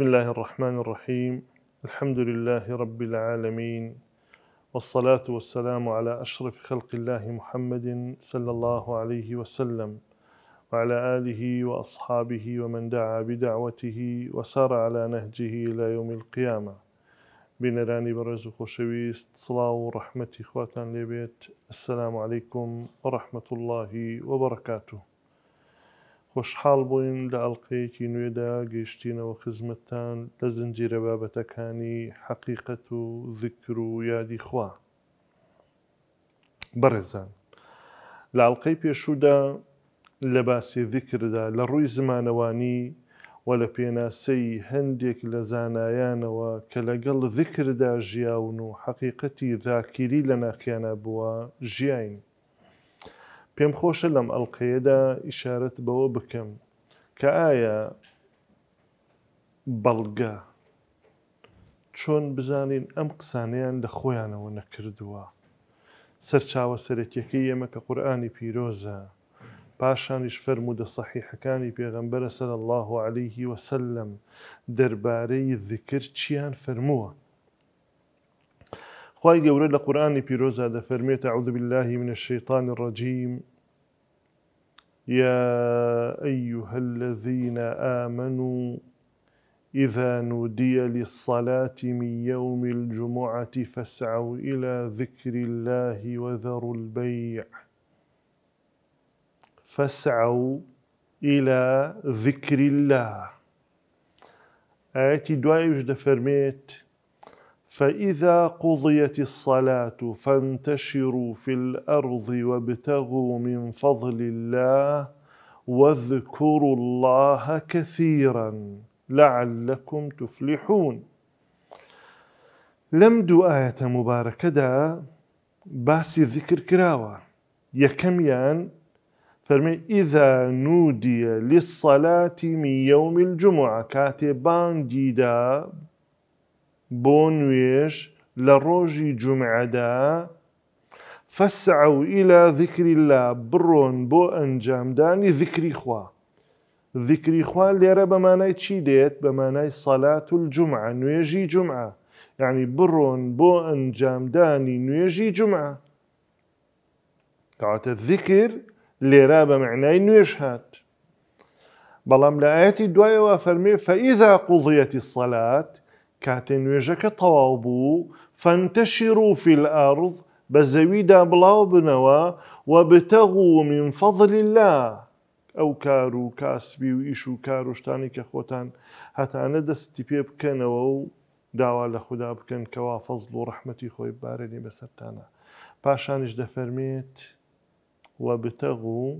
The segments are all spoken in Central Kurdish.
بسم الله الرحمن الرحيم الحمد لله رب العالمين والصلاة والسلام على أشرف خلق الله محمد صلى الله عليه وسلم وعلى آله وأصحابه ومن دعا بدعوته وسار على نهجه إلى يوم القيامة بنراني برزق خوشويست صلاة ورحمة إخواتنا لبيت السلام عليكم ورحمة الله وبركاته خۆشحاڵ بووین لە ئەڵلقەیەکی نوێدا گەشتینەوە خزمەتتان لە زنجیرە بابەتەکانی حەقیقەت و ذکر و یادی خوا بەڕێزان لە ئەڵلقەی پێشوودا لە باسی ذیکردا لە ڕووی زمانەوانی و لە پێناسەی هەندێک لە زانایانەوە کە لەگەڵ ذیکردا ژیاون و حەقیقەتی ذاکیری لە ناخیانە بووە ژیاین پێم خۆشە لەم ئەڵلقەیەدا ئیشارەت بەوە بکەم کە ئایا بەڵگە چۆن بزانین ئەم قسانیان لە خۆیانەوە نەکردووە سەرچاوە سەرەکیەکەی ئێمە کە قورآانی پیرۆزە پاشانیش فەرمودە سەحیحەکانی پێغەمبەرە سەر الله عليهلیه وسلم دەربارەی ذکر چیان فەرمووە خواهي گەورە لقرآن بيروزا دفرميت أعوذ بالله من الشيطان الرجيم يا أيها الذين آمنوا إذا نودي للصلاة من يوم الجمعة فاسعوا إلى ذكر الله وذروا البيع فاسعوا إلى ذكر الله دوائي دوايوش دفرميت فإذا قضيت الصلاة فانتشروا في الأرض وابتغوا من فضل الله واذكروا الله كثيرا لعلكم تفلحون لم دو آية مباركة دا بس ذكر كراوة يكميان فرمي إذا نودي للصلاة من يوم الجمعة كاتبان جيدا بۆ نوێژ لە ڕۆژی جمعەدا فەسع و ئیلا ذیکری لا بڕۆن بۆ ئەنجامدانی ذیکری خوا ذیکری خوا لێرە بەمانای چی دێت بەمانای سەلات و جمعە نوێژی يعني یعنی بڕۆن بۆ ئەنجامدانی نوێژی جمعة کاتە ذیکر اللي بە معنای نوێژ هات بەڵام لە ئاەتی دوایەوە فەرمێ فەئیدا قوڵیەتی سەلات كاتن نوێژەکە طوابو فانتشروا في الأرض بزويدا بلاو بنوا وابتغوا من فضل الله أو كارو كاسبي کاسبی كارو شتاني كخوتان حتى أنا دستي بيب كنوا دعوة لخدا بكن كوا فضل ورحمتي لە بارني بکەن کەوا فەزل فرميت وابتغوا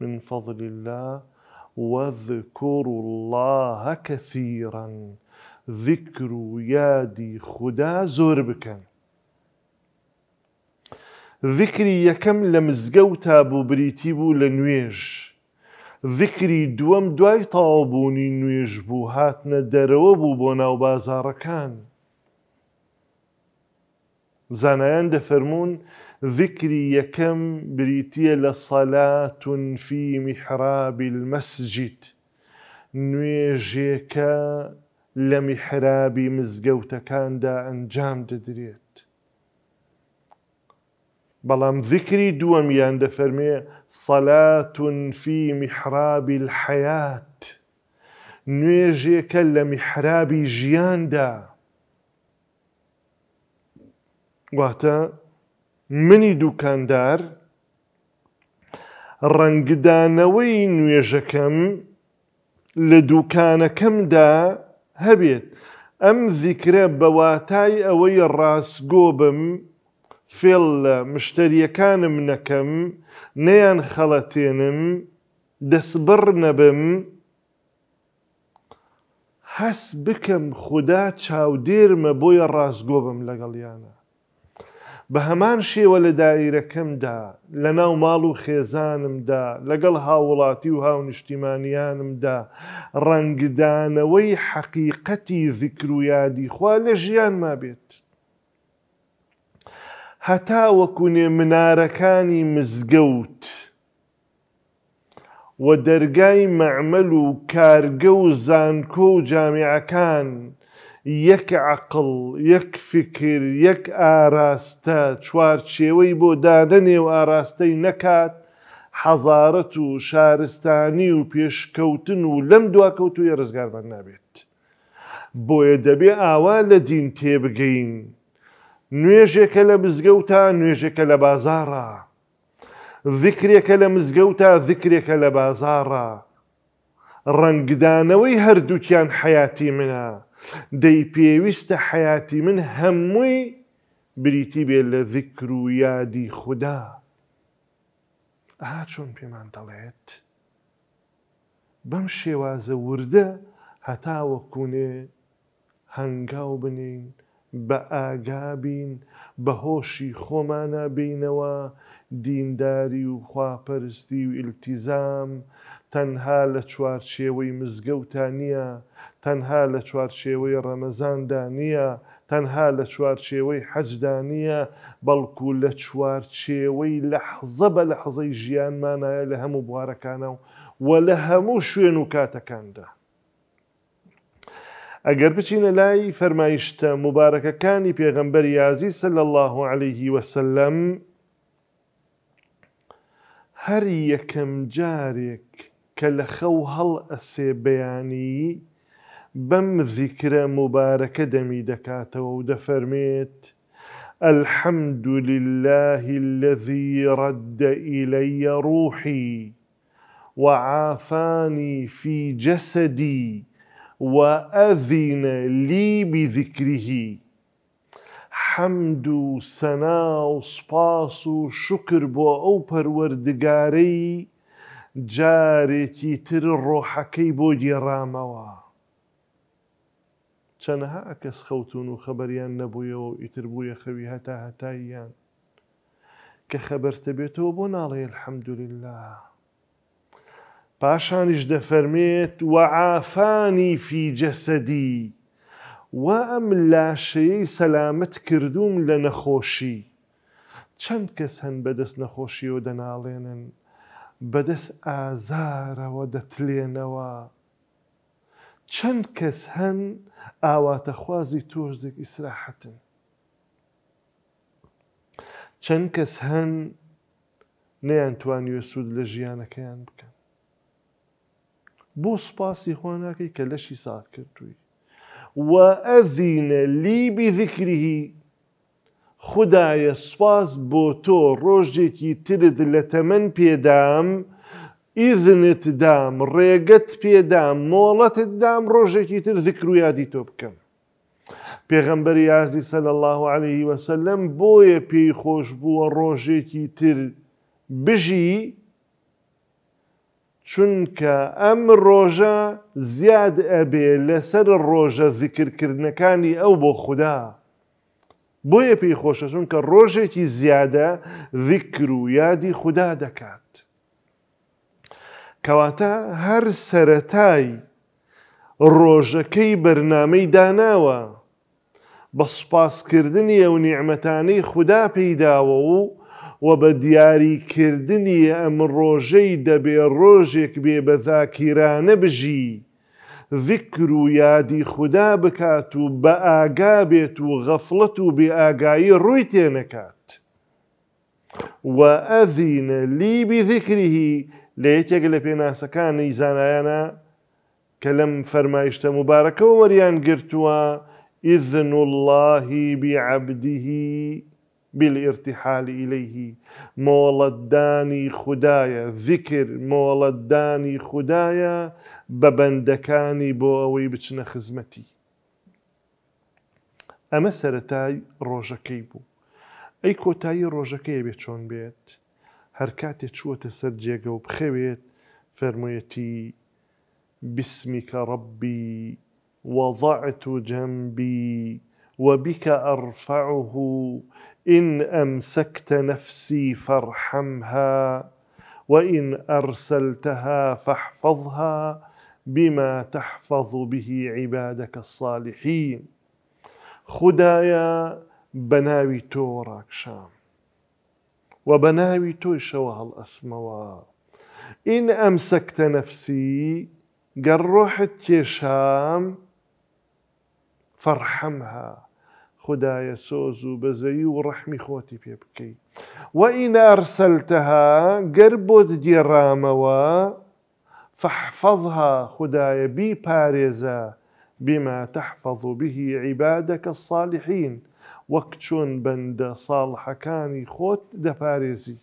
من فضل الله واذكروا الله كثيرا ذیکر و یادی خوددا زۆر بکەن. ذیکری یەکەم لە مزگە و تابوبریتی بوو لە نوێژ. ذیکری دووەم دوای تاوابوونی نوێژ بوو هاتنە دەرەوە بوو بۆ ناو بازارەکان. زانایان دەفەرمونون ذیکری یەکەم بریتە لە سەلاتون فی میحرابی المەسجیت. نوێژێکە لە میحرابی مزگەوتەکاندا ئەنجام دەدرێت. بەڵام ذیکری دووەمیان دەفەرمێ سەلاتونفی میحرابی الحەیات، نوێژێکە لە میحرابی ژیاندا. واتە منی دوکاندار ڕەنگدانەوەی نوێژەکەم لە دوکانەکەمدا هەبێت ئەم زیکرە بەواتای ئەوەی ڕاستگۆ بم فێڵ لە مشتریەکانم نەکەم نەیان خەڵەتێنم دەستبڕ نەبم هەس بکەم خوددا چاودێرمە بۆیە ڕاستگۆ بم لەگەڵیانە بە هەمان شێوە لە دایرەکەمدا لە ناو ماڵ و خێزانمدا لەگەڵ هاوڵاتی و هاونیشتیمانیانمدا ڕەنگدانەوەی حەقیقەتی ذیکر و یادی خوا لە ژیان ما بێت. هەتا وەکوێ منارەکانی مزگەوت و دەرگای مەعمل و کارگە و زانکۆ و جامیعەکان، یەک عقل یەک فکر یەک ئاراستە چوارچێوەی بۆ دادەنێ و ئاراستەی نەکات حەزارەت و شارستانی و پێشکەوتن و لەم دواکەوت و یە ڕزگارمان نابێت بۆیە دەبێ ئاوا لە دین تێبگەین نوێژێکە لە مزگەوتە نوێژێکە لە بازارە ذکرێکە لە مزگەوتە ذکرێکە لە بازارە ڕەنگدانەوەی هەردووکیان حیاتی منە دەی پێویستە حیاتی من هەمووی بریتی بێ لە ذیکر و یادی خوددا ئا چۆن پێمان دەڵێت بەم شێوازە وردە هەتاوە کوونێ هەنگاو بنین بە ئاگابین بە هۆشی خۆمانە بینەوە دینداری و خواپەرستی و ئیلتیزام تەنها لە چوارچێوەی مزگەوتان نییە تەنها لە چوارچێوەی ڕەمەزاندا نییە تەنها لە چوارچێوەی حەجدا نییە بەڵکو لە چوارچێوەی لە حزە بە لە حزەی ژیانمانایە لە هەموو بوارەکانە و لە هەموو شوێن و کاتەکاندا. ئەگەر بچینە لای فەرمایشتە مبارەکەەکانی پێغەمبەر یازی سل الله عليه وسلم هەر یەکەم جارێک کە لە خەو هەڵ ئەسێ بەیانی بم ذكر مبارك دمي دكات ودفرميت الحمد لله الذي رد إلي روحي وعافاني في جسدي وأذن لي بذكره حمد سنا سەنا وشكر بو أوبر ورد جاري ئەو تر ڕۆحەکەی بۆ گێڕامەوە. چەنەها کەس خەوتون و خەبەریان نەبوویەوە و ئیتر بوویە خەوی هەتا هەتاییان کە خەبەرتە بێتەوە بۆ ناڵێ الحەمدوللا پاشانیش دەفەرمێت وەعافانی فی جەسەدی و ئەم لاشەیەی سەلامت کردوم لە نەخۆشی چەند کەس هەن بەدەست نەخۆشیەوە دەناڵێنن بەدەست ئازارەوە دەتلێنەوە چەند کەس هەن ئاواتەخوازی تۆشتێک ئیسراحەتن چەند کەس هەن نەیانتوانیوە سوود لە ژیانەکەیان بکەن بۆ سوپاسی خۆناکەی کە لەشی ساات کردووی و ئەزینە لیبی ذکریهی خدایە سوپاس بۆ تۆ ڕۆژێکی ترت لە تەمەەن پێدام ئیزنت دام ڕێگەت پێدام مۆڵەتت دام ڕۆژێکی تر زیکرویادی تۆ بکەم پێغەمبەری یازی سەل الله عليه وسلم بۆیە پێی خۆش بووە ڕۆژێکی تر بژی چونکە ئەم ڕۆژە زیاد ئەبێ لەسەر ڕۆژە زیکردکردنەکانی ئەو بۆ خوددا. بۆیە پێی خۆشە چونکە ڕۆژێکی زیادە ذیکر و یادی خوددا دەکات. کەواتە هەر سەتای ڕۆژەکەی بەرنامەی داناوە بە سوپاسکردنی ئەو نیعممەتانەی خوددا پێیداوە و و بە دیاریکردنی ئەم ڕۆژەی دەبێ ڕۆژێک بێ بەزاکیرانە بژی. ذکر و یادی خوددا بکات و بە ئاگا بێت و غەفڵەت و بێ ئاگایی ڕووی تێنەکات. وأذن لي بذكره لە یەکێک لە پێناسەکانی زانایانە کە لەم فەرمایشتە مبارەکەەوە وەریان گرتووە ئزن اللهی بیعبدیهی بالارتحالی ئیلەیهی مۆڵەتدانی خوددایە ذیکر مۆڵەتدانی خوددایە بە بەندەکانی بۆ ئەوەی بچنە خزمەتی. ئەمە سەتای ڕۆژەکەی بوو. ئەی کۆتایی ڕۆژەکەی بێت چۆن بێت. هەر کاتێک چووەتە سەر جێگە و بخەوێت فەرموویەتی ربی وضعت جنبی و وبك أرفعه إن أمسكت نفسي فارحمها وإن أرسلتها فاحفظها بما تحفظ به عبادك الصالحين خدايا بناوي توراك شام وبناوي تويشوا هالأسموا إن أمسكت نفسي قال روحت يشام فارحمها خدايا سوزو بزي ورحمي خوتي بيبكي وإن أرسلتها قربت جراموا فاحفظها خدايا بي بارزة بما تحفظ به عبادك الصالحين وەک چۆن بەندە ساڵحەکانی خۆت دەپارێزی.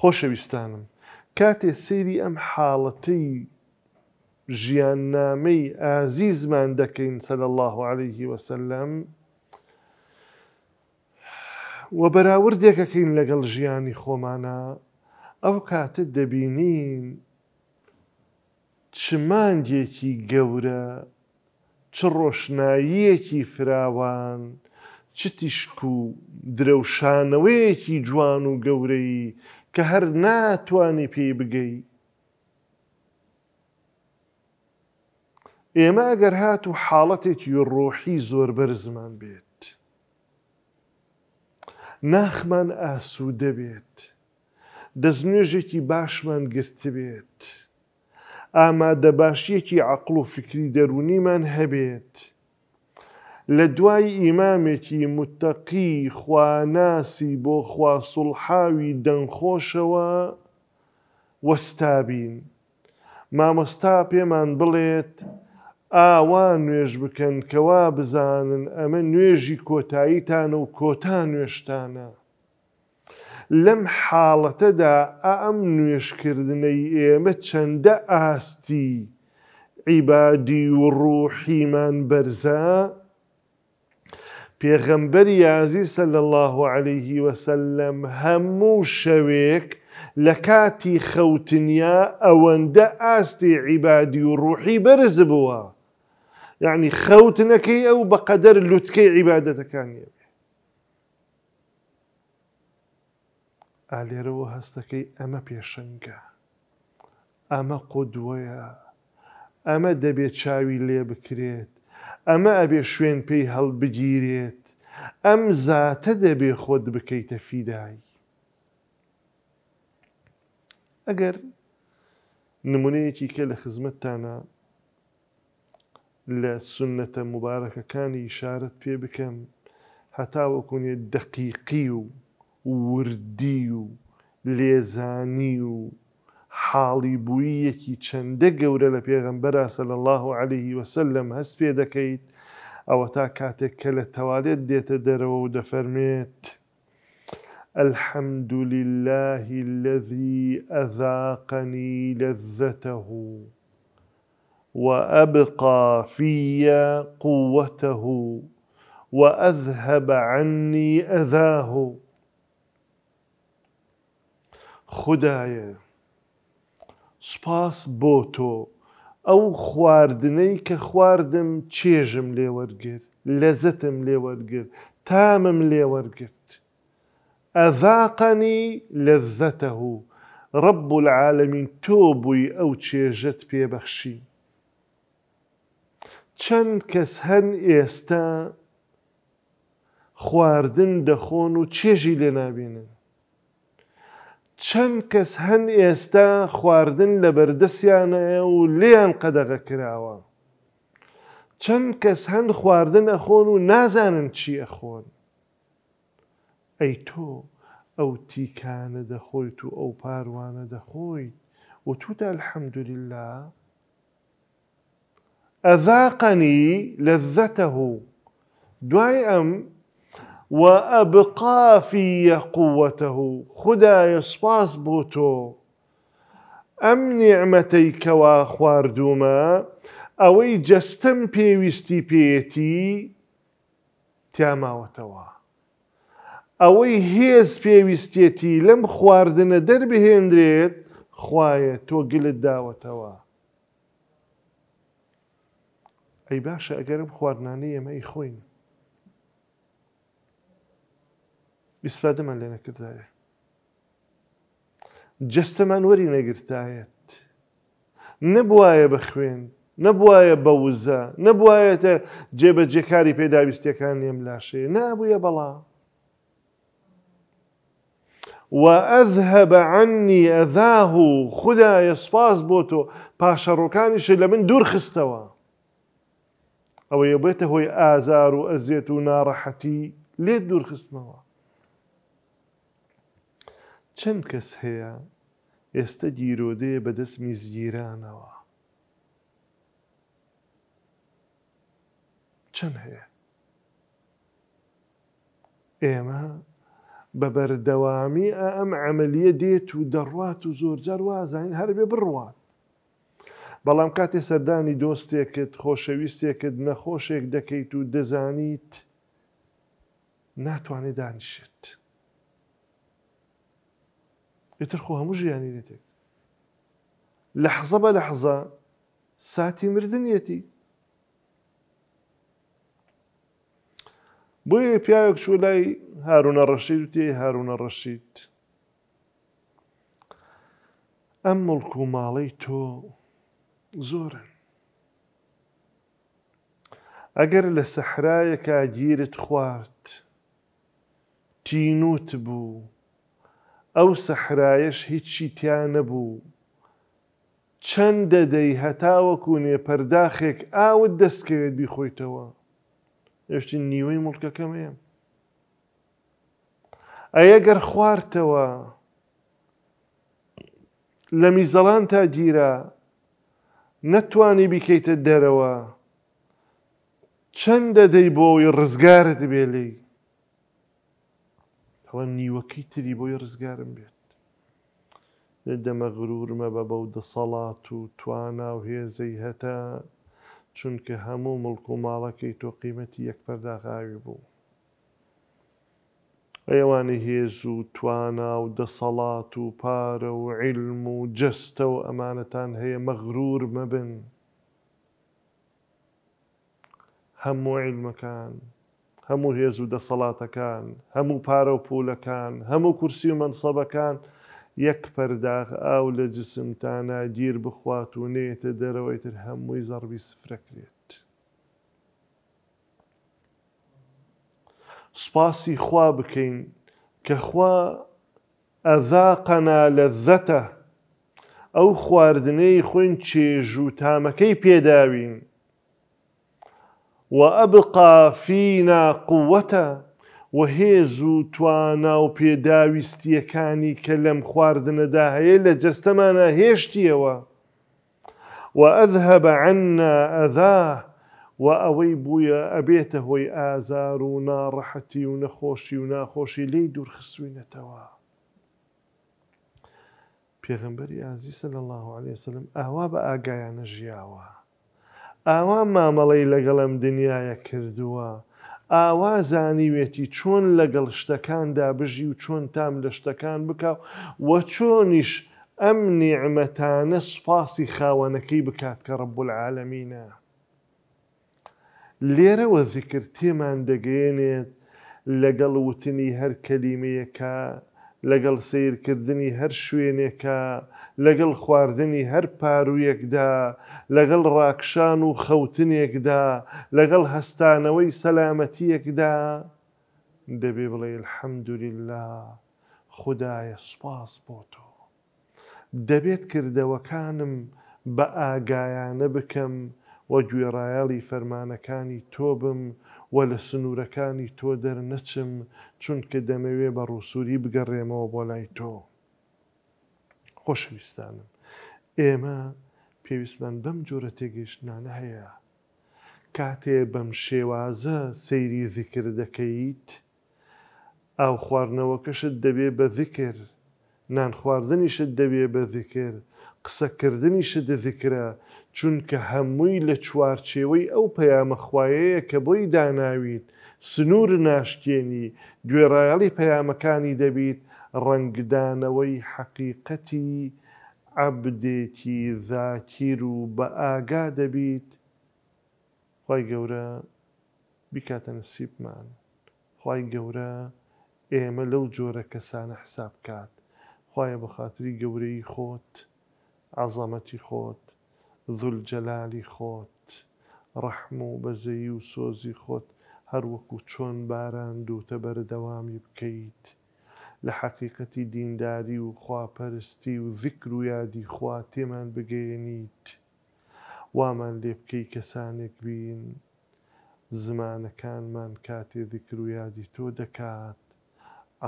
خۆشەویستانم کاتێ سەیری ئەم حاڵەتەی ژیاننامەی ئازیزمان دەکەین سەل الله عليه وسلم وە بەراوردێکەکەین لەگەڵ ژیانی خۆمانە ئەو کاتە دەبینین چمانگێکی گەورە چ ڕۆشناییەکی فراوان چ تیشک و درەوشانەوەیەکی جوان و گەورەی کە هەر ناتوانێ پێی بگەی ئێمە ئەگەر هات و حاڵەتێکی ڕۆحی زۆر بەرزمان بێت ناخمان ئاسوودە بێت دەستنوێژێکی باشمان گرت بێت. ئامادەباشیەکی عقل و فکری دەرونیمان هەبێت. لە دوای ئیمامێکی متەقی خواناسی بۆ خواسڵحاوی دەنخۆشەوە وەستابین. مامۆستا پێمان بڵێت، ئاوا نوێژ بکەن کەوا بزانن ئەمە نوێژی کۆتاییتانە و کۆتا نوێشتانە. لەم حاڵەتەدا ئەم نوێشکردنەی ئێمە چەندە ئاستی عیبادی و ڕوحیمان بەرزە پێغەمبەر یازی سەل الله عليهەیهی وسلم هەموو شەوێک لە کاتی خەوتنیا ئەوەندە ئاستی عیبادی و ڕوحی بەرز بووە یعنی خەوتنەکەی ئەو بەقەدەر لوتکەی عیباەتەکانی ئالێرەوە هەستەکەی ئەمە پێشنگە ئەمە قودوەیە ئەمە دەبێت چاوی لێ بکرێت ئەمە ئەبێ شوێن پێی هەڵبگیرێت ئەم زاتە دەبێ خۆت بکەیتە فیدای ئەگەر نمونەیەکی کە لە خزمەتتانە لە سنەتە مبارەکەەکانی شارەت پێ بکەم هەتاوەکوونێ دەقیقی و وردی و لێزانی و حاڵی بوویەکی چەندە گەورە لە پێغمبەرە سەل الله عليه وسلم هەست پێ دەکەیت ئەوە تا کاتێک کە لە تەوالێت دێتە دەرەوە و دەفەرمێت الحمد لله الذي أذاقني لذته وأبقى في قوته وأذهب عني أذاه خدایە سپاس بۆ تۆ ئەو خواردنەی کە خواردم چێژم لێوەرگر لەزتم لێوەرگر تامم لێوەرگرت ئەزاقەنی لەزەتە و ڕب العالمین تۆ بووی ئەو چێژت پێبەخشی چەند کەس هەن ئێستا خواردن دەخۆن و چێژی لێنابێنن چەند کەس هەند ئێستا خواردن لە بەردەسیانەیە و لێیان قەدەغە کراوە. چەند کەس هەند خواردن ئەخۆن و نازانن چی ئەخۆن. ئەی تۆ ئەو تیکانە دەخۆیت و ئەو پاروانە دەخۆیت و توتە الحەمدوریلا ئەذاقەنی لەزەتەه دوای ئەم وأبقى في قوته خداي سپاس بۆ تۆ ئەم نیعممەەی کەوا خواردومە ئەوەی جەستم پێویستی پێێتی تیاماوەتەوە ئەوەی هێز پێویستێتی لەم خواردنە دەربهێنرێت خوایە تۆ گلت داوەتەوە ئەی باشە ئەگەرم خواردنانەی ئەمەی خۆین بیسفاده من لێ نەکردایە جەستەمان وەری نبوايا بخوين نبوايا بوزا نبوايا تا جيبا جيكاري جێبەجێکاری پێداویستەکان ئێم نابو يا بلا وأذهب عني أذاه خدا يسباز بوتو روكاني روكانيش لمن دور خستوا أو يبيته هو آزار وأزيت حتي ليه دور خستموا چەند کەس هەیە ئێستا گیرۆدەیە بە دەستمی زگیرانەوە چەند هەیە ئێمە بە بەردەوامی ئەم عملیە دێت و دەڕوات و زۆرجار وازانین هەربێ بڕوات بەڵام کاتێ سەردانی دۆستێکت خۆشەویستێکت نەخۆشێک دەکەیت و دەزانیت ناتوانێت دانیشت. يترخوها مش يعني نتك لحظة بلحظة ساتي مردنيتي بوي بيايك شو لاي هارون الرشيد تي هارون الرشيد أم ملكو ماليتو زورا أجر لسحرايك أجيرت خوات تينوت بو ئەو سەحرایش هیچی تیان نەبوو چەندە دەی هەتاوەکو نێپەرداخێک ئاوت دەستکەوێت بیخۆیتەوە هێشتی نیوەی مڵکەکەمەیە ئەیەگەر خواردتەوە لە میزەڵان تا گیرە نەتوانی بیکەیتە دەرەوە چەندە دەی بۆی ڕزگارت بێ لی بەڵام نیوەکەی تری بۆی ڕزگارم بێت دەمە غرورمە بە بەو دەسەڵات و توانە و هێزەی هەتا چونکە هەموو مڵک و ماڵەکەی تۆ قیمەتی یەکپەرداغاوی بوو ئەوانی هێز و توانە و دەسەڵات و پارە و عیلم و جستە و ئەمانەتان هەیە مەغرور مەبن هەموو عیلمەکان هەموو هێز و دەسەڵاتەکان هەموو پارە و پولەکان هەموو کورسی و منسەبەکان یەک پەرداغ ئاو لە جسمتانە گیر بخوات و نێتە دەرەوەی تر هەمووی زەڕبی سفرەکرێت سپاسی خوا بکەین کە خوا ئەذاقەنا لە زەتە ئەو خواردنەی خوێن چێژ و تامەکەی پێداوین وأبقى فينا قوة وهێز و توانا و پێداویستیەکانی کە لەم خواردنەدا هەیە لە جەستەمانە هێشتیەوە و ئەذهب عنا ئەذا و ئەوەی بووە ئەبێتە هۆی ئازار و ناڕەحەتی و نەخۆشی و ناخۆشی لی دوورخستوینەتەوە پێغمبەری ئازی سەل الله عليه وسلم ئاوا بە ئاگایانە ژیاوە ئاوا مامەڵەی لەگەڵم دنیاە کردووە ئاوا زانیوێتی چۆن لەگەڵ شتەکاندا بژی و چۆن تام لە شتەکان بکاو وە چۆنیش ئەم نیعممەتانە سوپاسی خاوەنەکەی بکات کە ڕبول العالمینە لێرەوە زیکر تێمان دەگەێنێت لەگەڵ وتنی هەر کەلیمەیەکە لەگەڵ سیرکردنی هەر شوێنێکە لەگەڵ خواردنی هەر پارویەکدا لەگەڵ ڕاکشان و خەوتنێکدا لەگەڵ هەستانەوەی سەلامەتیەکدا دەبێ بڵێ الحەمدوریلا خدایە سوپاس بۆ تۆ دەبێت کردەوەکانم بە ئاگایانە بکەم وە گوێڕایەڵی فەرمانەکانی تۆ بم وە لە سنوورەکانی تۆ دەرنەچم چونکە دەمەوێ بە ڕووسوری بگەڕێمەوە بۆ لای تۆ. خۆشەویستانم ئێمە پێویستمان بەم جۆرە تێگەیشتانە هەیە کاتێ بەم شێوازە سەیری ذیکر دەکەیت ئاو خواردنەوەکەشت دەبێ بە ذیکر نان خواردنیشت دەبێ بە ذیکر قسەکردنیشت دەذیکرە چونکە هەمووی لە چوارچێوەی ئەو پەیامەخوایەیە کە بۆی داناویت سنوور ناشتێنی گوێڕایەڵی پەیامەکانی دەبیت ڕنگدانەوەی حەقیقەتی عبدێکی زاکیر و بە ئاگا دەبیت خی گەورە بیکاتە نسیبمان خی گەورە ئێمە لەو جۆرە کەسانە حساب کات خی بەخاتری گەورەی خۆت عزەمەتی خۆت زولجەلالی خۆت ڕەحم و بەزەی و سۆزی خۆت هەروەکو چۆن باران دووتە بەردەوامی بکەیت. لە حەقیقەتی دینداری و خواپەرستی و ذکر و یادی خوا تێمان بگەێنیت وامان لێ بکەی کەسانێک بین زمانەکانمان کاتێ ذکر و یادی تۆ دەکات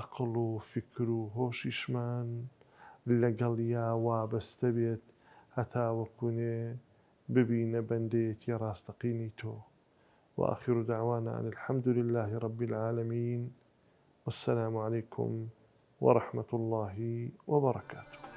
عقل و فکر و هۆشیشمان لەگەڵ یا وابەستە بێت هەتاوەکوونێ ببینە بەندێکی ڕاستەقینی تۆ وآخر دعوانا أن الحمد لله رب العالمين والسلام عليكم ورحمه الله وبركاته